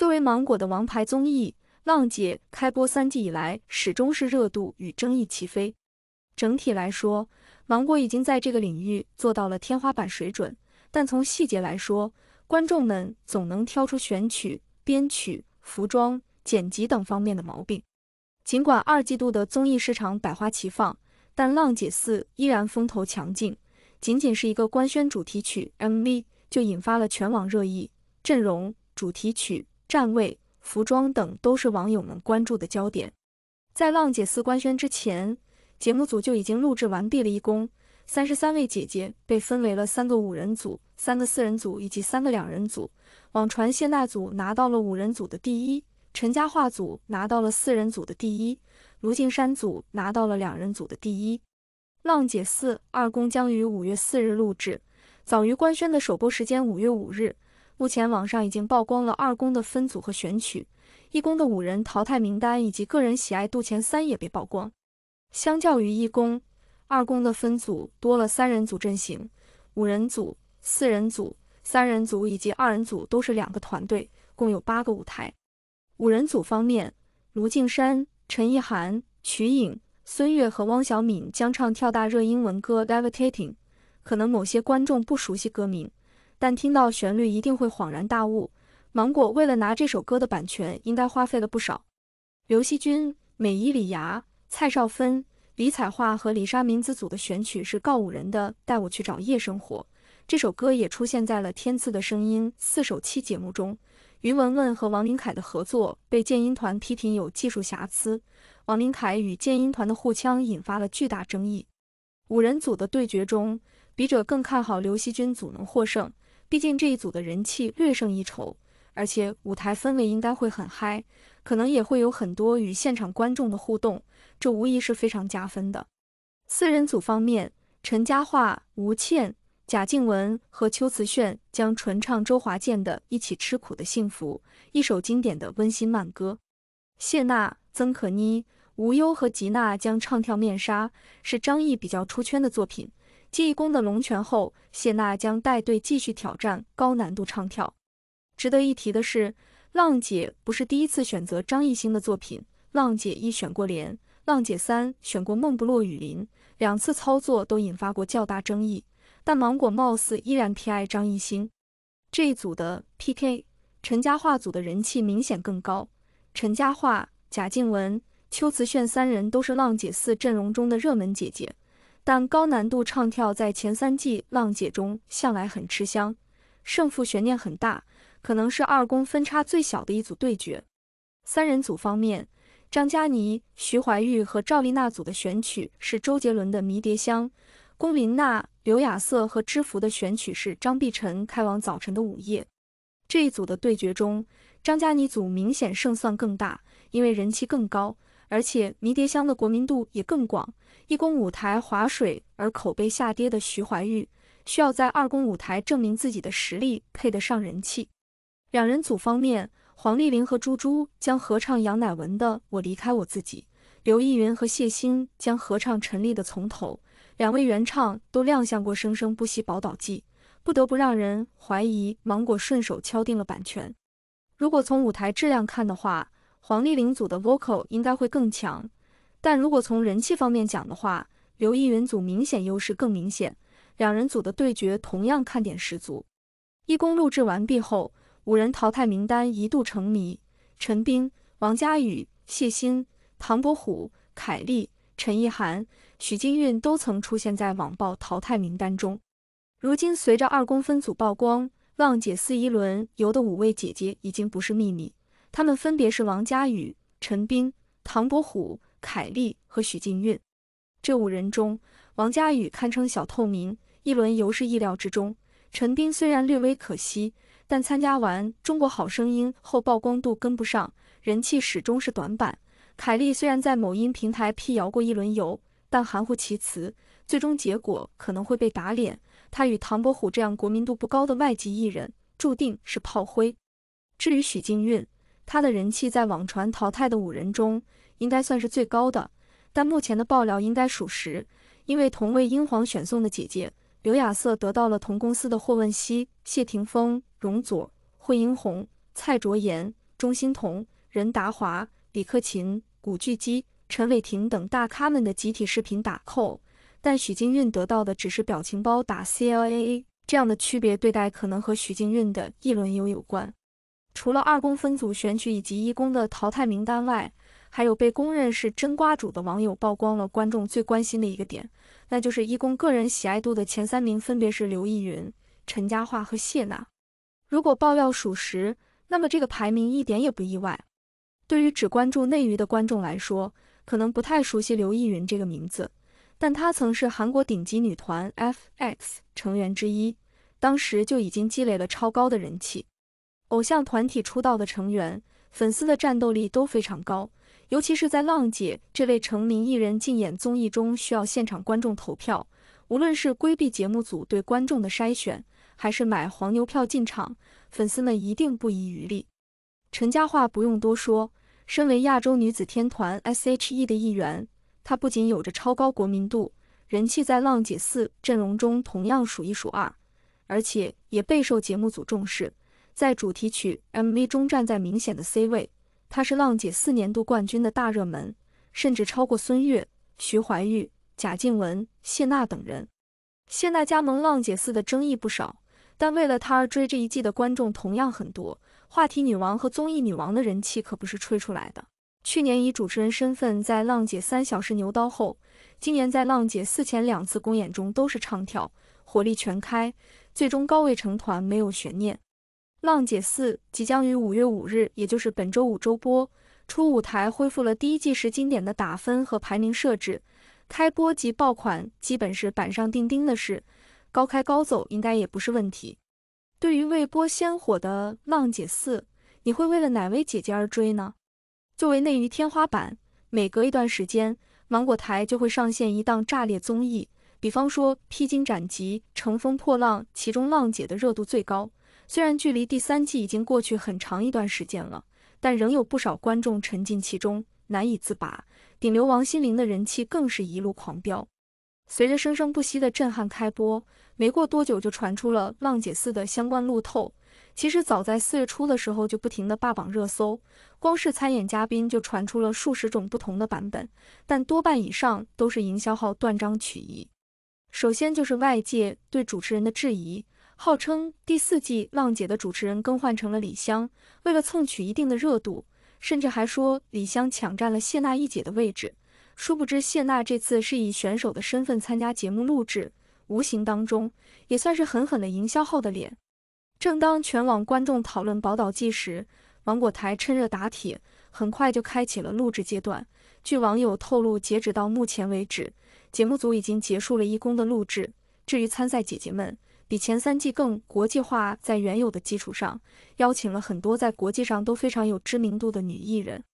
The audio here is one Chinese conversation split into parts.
作为芒果的王牌综艺，《浪姐》开播三季以来，始终是热度与争议齐飞。整体来说，芒果已经在这个领域做到了天花板水准，但从细节来说，观众们总能挑出选曲、编曲、服装、剪辑等方面的毛病。尽管二季度的综艺市场百花齐放，但《浪姐四》依然风头强劲，仅仅是一个官宣主题曲 MV 就引发了全网热议，阵容、主题曲。站位、服装等都是网友们关注的焦点。在《浪姐四》官宣之前，节目组就已经录制完毕了一公。三十三位姐姐被分为了三个五人组、三个四人组以及三个两人组。网传谢娜组拿到了五人组的第一，陈嘉桦组拿到了四人组的第一，卢靖姗组拿到了两人组的第一。《浪姐四》二公将于五月四日录制，早于官宣的首播时间五月五日。目前网上已经曝光了二公的分组和选曲，一公的五人淘汰名单以及个人喜爱度前三也被曝光。相较于一公，二公的分组多了三人组阵型，五人组、四人组、三人组以及二人组都是两个团队，共有八个舞台。五人组方面，卢靖姗、陈意涵、瞿颖、孙悦和汪小敏将唱跳大热英文歌《d e v i t a t i n g 可能某些观众不熟悉歌名。但听到旋律一定会恍然大悟。芒果为了拿这首歌的版权，应该花费了不少。刘惜君、美依礼芽、蔡少芬、李彩桦和李莎民子组的选曲是告五人的《带我去找夜生活》这首歌也出现在了《天赐的声音四首期》节目中。于文文和王琳凯的合作被建音团批评有技术瑕疵，王琳凯与建音团的互呛引发了巨大争议。五人组的对决中，笔者更看好刘惜君组能获胜。毕竟这一组的人气略胜一筹，而且舞台氛围应该会很嗨，可能也会有很多与现场观众的互动，这无疑是非常加分的。四人组方面，陈嘉桦、吴倩、贾静雯和邱瓷炫将纯唱周华健的一起吃苦的幸福，一首经典的温馨慢歌。谢娜、曾可妮、吴优和吉娜将唱跳面纱，是张译比较出圈的作品。继《义工的龙拳》后，谢娜将带队继续挑战高难度唱跳。值得一提的是，浪姐不是第一次选择张艺兴的作品，浪姐一选过《莲》，浪姐三选过《梦不落雨林》，两次操作都引发过较大争议。但芒果貌似依然偏爱张艺兴。这一组的 PK，陈嘉桦组的人气明显更高。陈嘉桦、贾静雯、邱瓷炫三人都是浪姐四阵容中的热门姐姐。但高难度唱跳在前三季浪姐中向来很吃香，胜负悬念很大，可能是二公分差最小的一组对决。三人组方面，张嘉倪、徐怀钰和赵丽娜组的选曲是周杰伦的《迷迭香》，龚琳娜、刘雅瑟和知福的选曲是张碧晨《开往早晨的午夜》。这一组的对决中，张嘉倪组明显胜算更大，因为人气更高。而且迷迭香的国民度也更广，一公舞台划水而口碑下跌的徐怀钰，需要在二公舞台证明自己的实力，配得上人气。两人组方面，黄丽玲和朱珠将合唱杨乃文的《我离开我自己》，刘亦云和谢欣将合唱陈粒的《从头》。两位原唱都亮相过《生生不息宝岛季》，不得不让人怀疑芒果顺手敲定了版权。如果从舞台质量看的话，黄丽玲组的 vocal 应该会更强，但如果从人气方面讲的话，刘逸云组明显优势更明显。两人组的对决同样看点十足。一公录制完毕后，五人淘汰名单一度成谜。陈冰、王佳宇、谢欣、唐伯虎、凯丽、陈意涵、许金韵都曾出现在网曝淘汰名单中。如今随着二公分组曝光，浪姐四一轮游的五位姐姐已经不是秘密。他们分别是王佳宇、陈冰、唐伯虎、凯丽和许晋韵。这五人中，王佳宇堪称小透明，一轮游是意料之中。陈冰虽然略微可惜，但参加完《中国好声音》后曝光度跟不上，人气始终是短板。凯丽虽然在某音平台辟谣过一轮游，但含糊其辞，最终结果可能会被打脸。他与唐伯虎这样国民度不高的外籍艺人，注定是炮灰。至于许晋韵，他的人气在网传淘汰的五人中应该算是最高的，但目前的爆料应该属实，因为同为英皇选送的姐姐刘雅瑟得到了同公司的霍汶希、谢霆锋、容祖、惠英红、蔡卓妍、钟欣桐、任达华、李克勤、古巨基、陈伟霆等大咖们的集体视频打扣，但许金韵得到的只是表情包打 C L A A，这样的区别对待可能和许靖韵的一轮游有关。除了二公分组选取以及一公的淘汰名单外，还有被公认是真瓜主的网友曝光了观众最关心的一个点，那就是一公个人喜爱度的前三名分别是刘亦云、陈嘉桦和谢娜。如果爆料属实，那么这个排名一点也不意外。对于只关注内娱的观众来说，可能不太熟悉刘亦云这个名字，但她曾是韩国顶级女团 F X 成员之一，当时就已经积累了超高的人气。偶像团体出道的成员，粉丝的战斗力都非常高。尤其是在浪姐这类成名艺人竞演综艺中，需要现场观众投票，无论是规避节目组对观众的筛选，还是买黄牛票进场，粉丝们一定不遗余力。陈嘉桦不用多说，身为亚洲女子天团 S.H.E 的一员，她不仅有着超高国民度，人气在浪姐四阵容中同样数一数二，而且也备受节目组重视。在主题曲 MV 中站在明显的 C 位，她是浪姐四年度冠军的大热门，甚至超过孙悦、徐怀钰、贾静雯、谢娜等人。谢娜加盟浪姐四的争议不少，但为了她而追这一季的观众同样很多。话题女王和综艺女王的人气可不是吹出来的。去年以主持人身份在浪姐三小时》牛刀后，今年在浪姐四前两次公演中都是唱跳，火力全开，最终高位成团没有悬念。《浪姐4》即将于五月五日，也就是本周五周播初舞台，恢复了第一季时经典的打分和排名设置。开播即爆款，基本是板上钉钉的事，高开高走应该也不是问题。对于未播先火的《浪姐4》，你会为了哪位姐姐而追呢？作为内娱天花板，每隔一段时间，芒果台就会上线一档炸裂综艺，比方说《披荆斩棘》《乘风破浪》，其中《浪姐》的热度最高。虽然距离第三季已经过去很长一段时间了，但仍有不少观众沉浸其中，难以自拔。顶流王心凌的人气更是一路狂飙。随着《生生不息的震撼》开播，没过多久就传出了浪姐四的相关路透。其实早在四月初的时候，就不停的霸榜热搜。光是参演嘉宾就传出了数十种不同的版本，但多半以上都是营销号断章取义。首先就是外界对主持人的质疑。号称第四季浪姐的主持人更换成了李湘，为了蹭取一定的热度，甚至还说李湘抢占了谢娜一姐的位置。殊不知谢娜这次是以选手的身份参加节目录制，无形当中也算是狠狠的营销号的脸。正当全网观众讨论《宝岛记》时，芒果台趁热打铁，很快就开启了录制阶段。据网友透露，截止到目前为止，节目组已经结束了义工的录制。至于参赛姐姐们，比前三季更国际化，在原有的基础上，邀请了很多在国际上都非常有知名度的女艺人。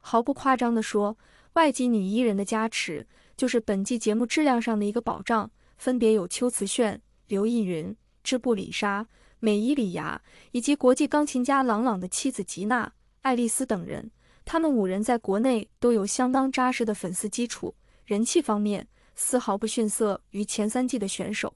毫不夸张地说，外籍女艺人的加持就是本季节目质量上的一个保障。分别有秋瓷炫、刘亦云、织布里莎、美伊里芽，以及国际钢琴家朗朗的妻子吉娜、爱丽丝等人。他们五人在国内都有相当扎实的粉丝基础，人气方面丝毫不逊色于前三季的选手。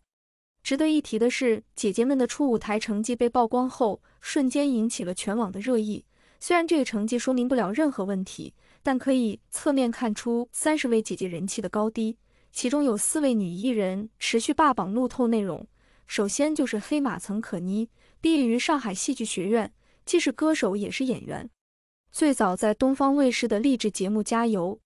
值得一提的是，姐姐们的初舞台成绩被曝光后，瞬间引起了全网的热议。虽然这个成绩说明不了任何问题，但可以侧面看出三十位姐姐人气的高低。其中有四位女艺人持续霸榜路透内容。首先就是黑马曾可妮，毕业于上海戏剧学院，既是歌手也是演员。最早在东方卫视的励志节目《加油，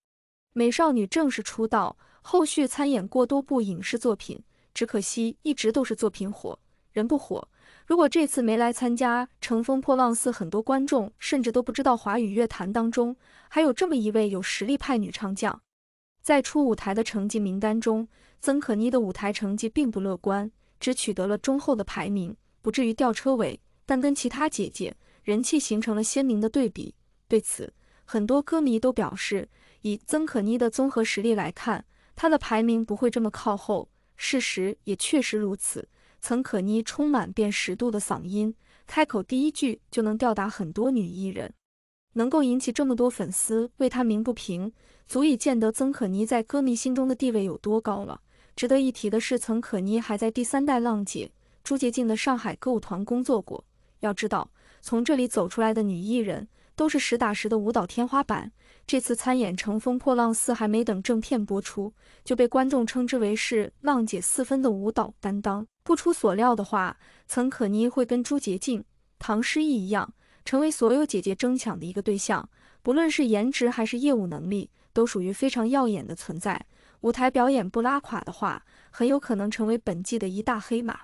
美少女》正式出道，后续参演过多部影视作品。只可惜一直都是作品火，人不火。如果这次没来参加《乘风破浪》，似很多观众甚至都不知道华语乐坛当中还有这么一位有实力派女唱将。在出舞台的成绩名单中，曾可妮的舞台成绩并不乐观，只取得了中后的排名，不至于掉车尾，但跟其他姐姐人气形成了鲜明的对比。对此，很多歌迷都表示，以曾可妮的综合实力来看，她的排名不会这么靠后。事实也确实如此。曾可妮充满辨识度的嗓音，开口第一句就能吊打很多女艺人，能够引起这么多粉丝为她鸣不平，足以见得曾可妮在歌迷心中的地位有多高了。值得一提的是，曾可妮还在第三代浪姐朱洁静的上海歌舞团工作过。要知道，从这里走出来的女艺人，都是实打实的舞蹈天花板。这次参演《乘风破浪四》，还没等正片播出，就被观众称之为是“浪姐四分”的舞蹈担当。不出所料的话，曾可妮会跟朱洁静、唐诗逸一样，成为所有姐姐争抢的一个对象。不论是颜值还是业务能力，都属于非常耀眼的存在。舞台表演不拉垮的话，很有可能成为本季的一大黑马。